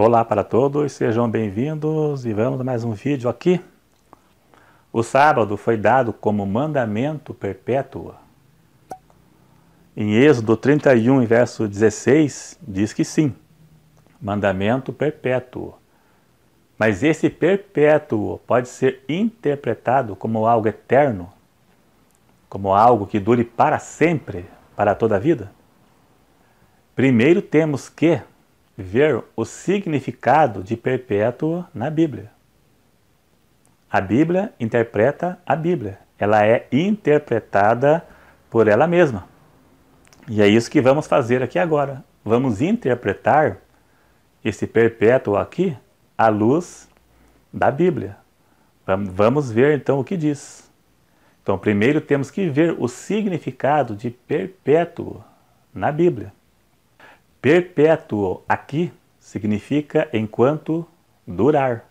Olá para todos, sejam bem-vindos e vamos a mais um vídeo aqui. O sábado foi dado como mandamento perpétuo. Em Êxodo 31, verso 16, diz que sim, mandamento perpétuo. Mas esse perpétuo pode ser interpretado como algo eterno, como algo que dure para sempre, para toda a vida. Primeiro temos que ver o significado de perpétuo na Bíblia. A Bíblia interpreta a Bíblia. Ela é interpretada por ela mesma. E é isso que vamos fazer aqui agora. Vamos interpretar esse perpétuo aqui à luz da Bíblia. Vamos ver então o que diz. Então, primeiro temos que ver o significado de perpétuo na Bíblia. Perpétuo aqui significa enquanto durar.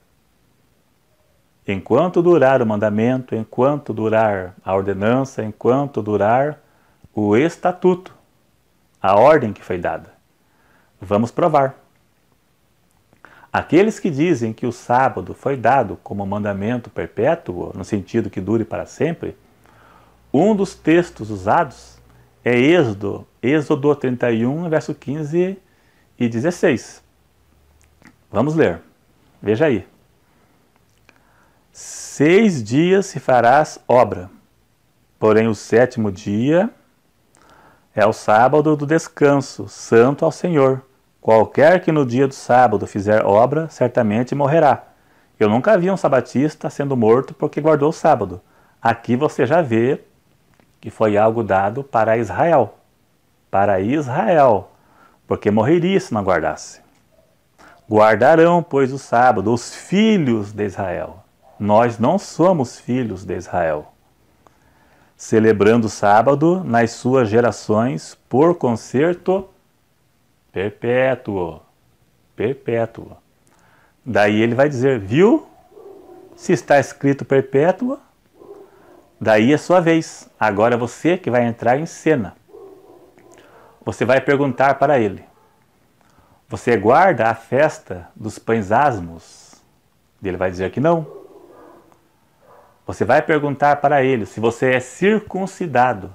Enquanto durar o mandamento, enquanto durar a ordenança, enquanto durar o estatuto, a ordem que foi dada. Vamos provar. Aqueles que dizem que o sábado foi dado como mandamento perpétuo, no sentido que dure para sempre, um dos textos usados é Êxodo, Êxodo 31, verso 15 e 16. Vamos ler. Veja aí. Seis dias se farás obra, porém o sétimo dia é o sábado do descanso, santo ao Senhor. Qualquer que no dia do sábado fizer obra, certamente morrerá. Eu nunca vi um sabatista sendo morto porque guardou o sábado. Aqui você já vê que foi algo dado para Israel. Para Israel, porque morreria se não guardasse. Guardarão, pois, o sábado, os filhos de Israel. Nós não somos filhos de Israel. Celebrando o sábado nas suas gerações por concerto perpétuo. Perpétuo. Daí ele vai dizer, viu? Se está escrito perpétua, Daí a sua vez. Agora é você que vai entrar em cena. Você vai perguntar para ele: Você guarda a festa dos pães asmos? Ele vai dizer que não. Você vai perguntar para ele se você é circuncidado.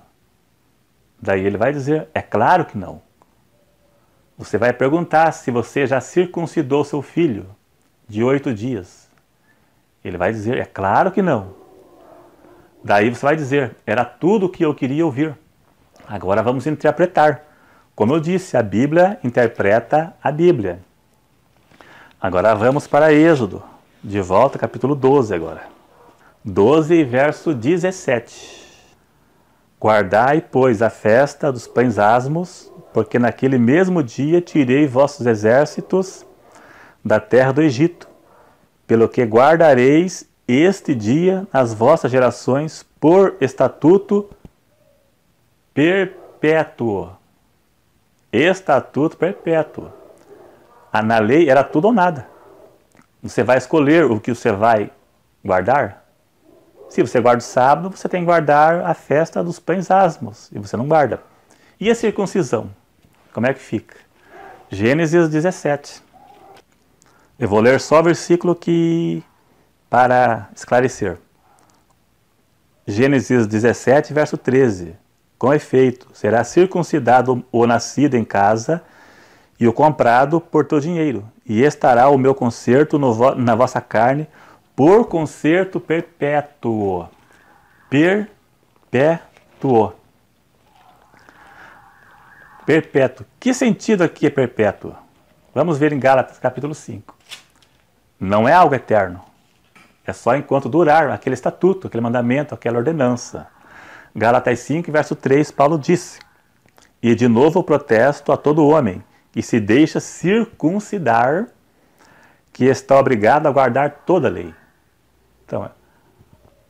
Daí ele vai dizer: É claro que não. Você vai perguntar se você já circuncidou seu filho de oito dias. Ele vai dizer: É claro que não. Daí você vai dizer: era tudo o que eu queria ouvir. Agora vamos interpretar. Como eu disse, a Bíblia interpreta a Bíblia. Agora vamos para Êxodo, de volta capítulo 12 agora. 12 verso 17. Guardai, pois, a festa dos pães asmos, porque naquele mesmo dia tirei vossos exércitos da terra do Egito, pelo que guardareis este dia nas vossas gerações por estatuto perpétuo. Estatuto perpétuo. Ah, na lei era tudo ou nada. Você vai escolher o que você vai guardar? Se você guarda o sábado, você tem que guardar a festa dos pães asmos, e você não guarda. E a circuncisão? Como é que fica? Gênesis 17. Eu vou ler só o versículo que para esclarecer. Gênesis 17, verso 13. Com efeito, será circuncidado o nascido em casa e o comprado por teu dinheiro, e estará o meu conserto vo na vossa carne por conserto perpétuo. Perpétuo. Perpétuo. Que sentido aqui é perpétuo? Vamos ver em Gálatas capítulo 5. Não é algo eterno é só enquanto durar aquele estatuto, aquele mandamento, aquela ordenança. Galatas 5, verso 3, Paulo disse: E de novo protesto a todo homem que se deixa circuncidar, que está obrigado a guardar toda a lei. Então,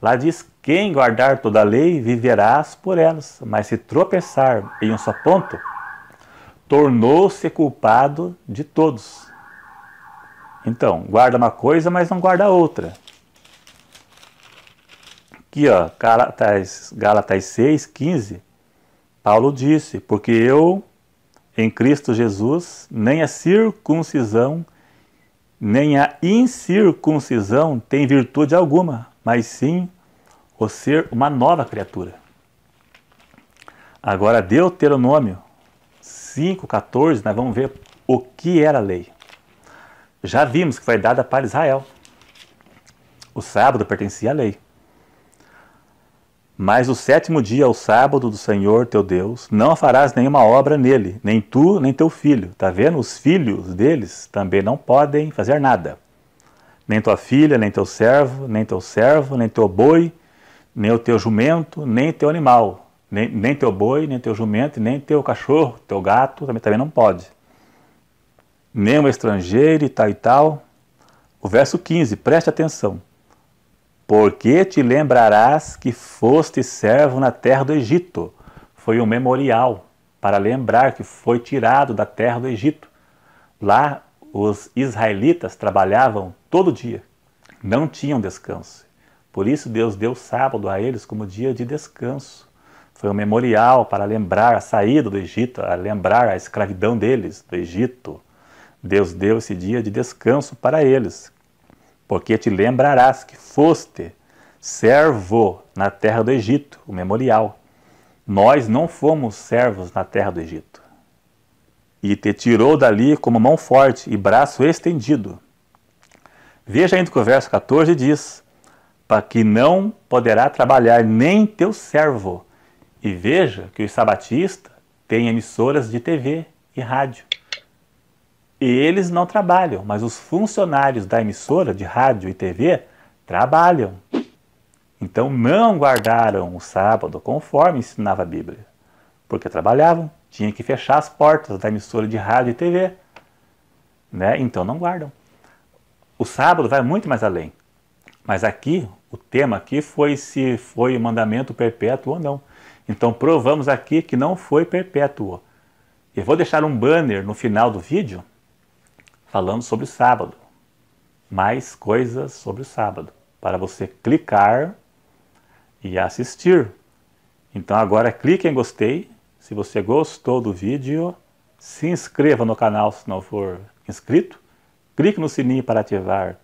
lá diz: Quem guardar toda a lei viverás por elas, mas se tropeçar em um só ponto, tornou-se culpado de todos. Então, guarda uma coisa, mas não guarda outra. Aqui, ó, Galatas, Galatas 6, 15, Paulo disse, porque eu, em Cristo Jesus, nem a circuncisão, nem a incircuncisão tem virtude alguma, mas sim o ser uma nova criatura. Agora, Deuteronômio 5,14, nós vamos ver o que era é a lei. Já vimos que foi dada para Israel. O sábado pertencia à lei. Mas o sétimo dia, o sábado do Senhor teu Deus, não farás nenhuma obra nele, nem tu, nem teu filho. Está vendo? Os filhos deles também não podem fazer nada. Nem tua filha, nem teu servo, nem teu servo, nem teu boi, nem o teu jumento, nem teu animal. Nem, nem teu boi, nem teu jumento, nem teu cachorro, teu gato também, também não pode. Nem o estrangeiro e tal e tal. O verso 15, preste atenção porque te lembrarás que foste servo na terra do Egito. Foi um memorial para lembrar que foi tirado da terra do Egito. Lá os israelitas trabalhavam todo dia, não tinham descanso. Por isso Deus deu sábado a eles como dia de descanso. Foi um memorial para lembrar a saída do Egito, a lembrar a escravidão deles do Egito. Deus deu esse dia de descanso para eles porque te lembrarás que foste servo na terra do Egito, o memorial. Nós não fomos servos na terra do Egito. E te tirou dali como mão forte e braço estendido. Veja ainda que o verso 14 diz: Para que não poderá trabalhar nem teu servo. E veja que o Sabatista tem emissoras de TV e rádio. E eles não trabalham, mas os funcionários da emissora de rádio e TV trabalham. Então não guardaram o sábado conforme ensinava a Bíblia, porque trabalhavam, tinha que fechar as portas da emissora de rádio e TV, né? Então não guardam. O sábado vai muito mais além. Mas aqui, o tema aqui foi se foi mandamento perpétuo ou não. Então provamos aqui que não foi perpétuo. Eu vou deixar um banner no final do vídeo falando sobre o sábado. Mais coisas sobre o sábado, para você clicar e assistir. Então agora clique em gostei. Se você gostou do vídeo, se inscreva no canal se não for inscrito. Clique no sininho para ativar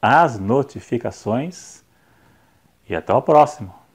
as notificações. E até o próximo.